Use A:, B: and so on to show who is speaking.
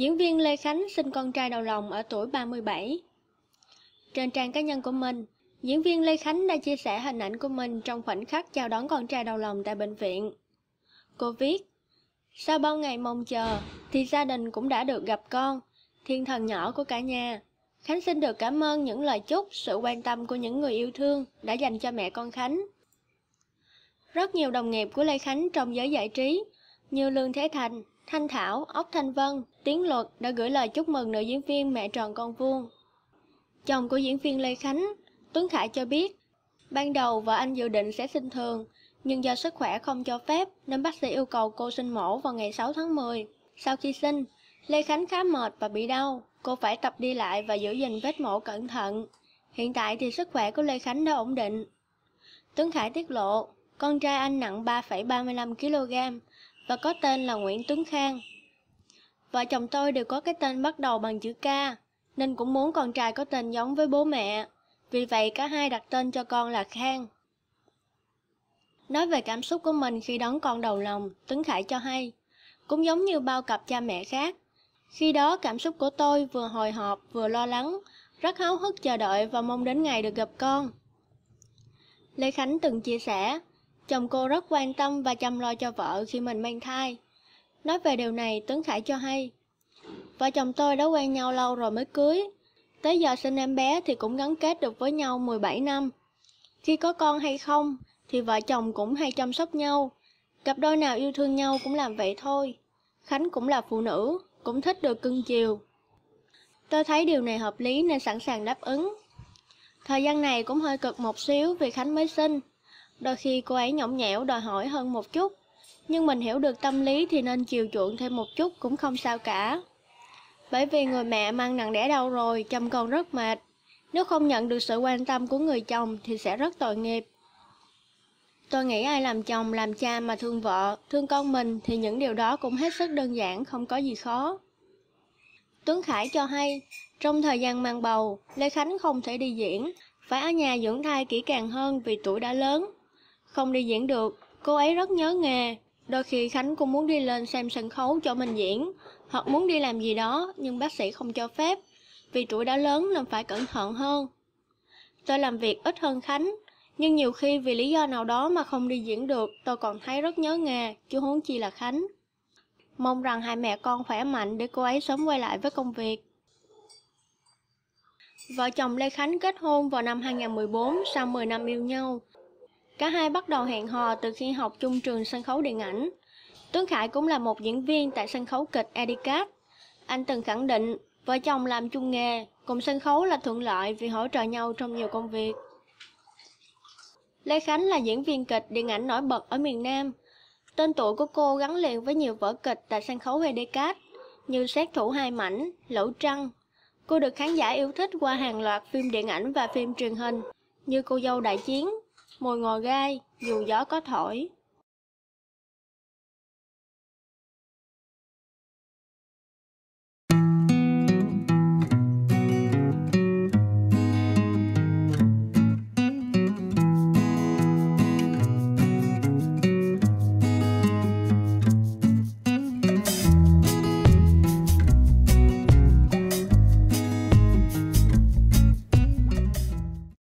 A: Diễn viên Lê Khánh sinh con trai đầu lòng ở tuổi 37. Trên trang cá nhân của mình, diễn viên Lê Khánh đã chia sẻ hình ảnh của mình trong khoảnh khắc chào đón con trai đầu lòng tại bệnh viện. Cô viết, sau bao ngày mong chờ, thì gia đình cũng đã được gặp con, thiên thần nhỏ của cả nhà. Khánh xin được cảm ơn những lời chúc, sự quan tâm của những người yêu thương đã dành cho mẹ con Khánh. Rất nhiều đồng nghiệp của Lê Khánh trong giới giải trí, như Lương Thế Thành, Thanh Thảo, Ốc Thanh Vân, Tiến Luật đã gửi lời chúc mừng nữ diễn viên Mẹ Tròn Con Vuông. Chồng của diễn viên Lê Khánh, Tuấn Khải cho biết, ban đầu vợ anh dự định sẽ sinh thường, nhưng do sức khỏe không cho phép nên bác sĩ yêu cầu cô sinh mổ vào ngày 6 tháng 10. Sau khi sinh, Lê Khánh khá mệt và bị đau, cô phải tập đi lại và giữ gìn vết mổ cẩn thận. Hiện tại thì sức khỏe của Lê Khánh đã ổn định. Tuấn Khải tiết lộ, con trai anh nặng 3,35 kg, và có tên là Nguyễn Tuấn Khang. Vợ chồng tôi đều có cái tên bắt đầu bằng chữ K, nên cũng muốn con trai có tên giống với bố mẹ. Vì vậy cả hai đặt tên cho con là Khang. Nói về cảm xúc của mình khi đón con đầu lòng, Tuấn Khải cho hay, cũng giống như bao cặp cha mẹ khác. Khi đó cảm xúc của tôi vừa hồi hộp vừa lo lắng, rất háo hức chờ đợi và mong đến ngày được gặp con. Lê Khánh từng chia sẻ, Chồng cô rất quan tâm và chăm lo cho vợ khi mình mang thai. Nói về điều này, Tuấn Khải cho hay. Vợ chồng tôi đã quen nhau lâu rồi mới cưới. Tới giờ sinh em bé thì cũng gắn kết được với nhau 17 năm. Khi có con hay không thì vợ chồng cũng hay chăm sóc nhau. Cặp đôi nào yêu thương nhau cũng làm vậy thôi. Khánh cũng là phụ nữ, cũng thích được cưng chiều. Tôi thấy điều này hợp lý nên sẵn sàng đáp ứng. Thời gian này cũng hơi cực một xíu vì Khánh mới sinh, Đôi khi cô ấy nhõng nhẽo đòi hỏi hơn một chút, nhưng mình hiểu được tâm lý thì nên chiều chuộng thêm một chút cũng không sao cả. Bởi vì người mẹ mang nặng đẻ đau rồi, chăm con rất mệt. Nếu không nhận được sự quan tâm của người chồng thì sẽ rất tội nghiệp. Tôi nghĩ ai làm chồng, làm cha mà thương vợ, thương con mình thì những điều đó cũng hết sức đơn giản, không có gì khó. Tuấn Khải cho hay, trong thời gian mang bầu, Lê Khánh không thể đi diễn, phải ở nhà dưỡng thai kỹ càng hơn vì tuổi đã lớn. Không đi diễn được, cô ấy rất nhớ nghề. Đôi khi Khánh cũng muốn đi lên xem sân khấu cho mình diễn, hoặc muốn đi làm gì đó nhưng bác sĩ không cho phép, vì tuổi đã lớn nên phải cẩn thận hơn. Tôi làm việc ít hơn Khánh, nhưng nhiều khi vì lý do nào đó mà không đi diễn được, tôi còn thấy rất nhớ nghề, chứ huống chi là Khánh. Mong rằng hai mẹ con khỏe mạnh để cô ấy sớm quay lại với công việc. Vợ chồng Lê Khánh kết hôn vào năm 2014 sau 10 năm yêu nhau. Cả hai bắt đầu hẹn hò từ khi học chung trường sân khấu điện ảnh. Tuấn Khải cũng là một diễn viên tại sân khấu kịch Edicat. Anh từng khẳng định, vợ chồng làm chung nghề, cùng sân khấu là thuận lợi vì hỗ trợ nhau trong nhiều công việc. Lê Khánh là diễn viên kịch điện ảnh nổi bật ở miền Nam. Tên tuổi của cô gắn liền với nhiều vở kịch tại sân khấu Edicat như Sát thủ hai mảnh, Lẩu Trăng. Cô được khán giả yêu thích qua hàng loạt phim điện ảnh và phim truyền hình như Cô dâu đại chiến, mùi ngò gai, dù gió có thổi.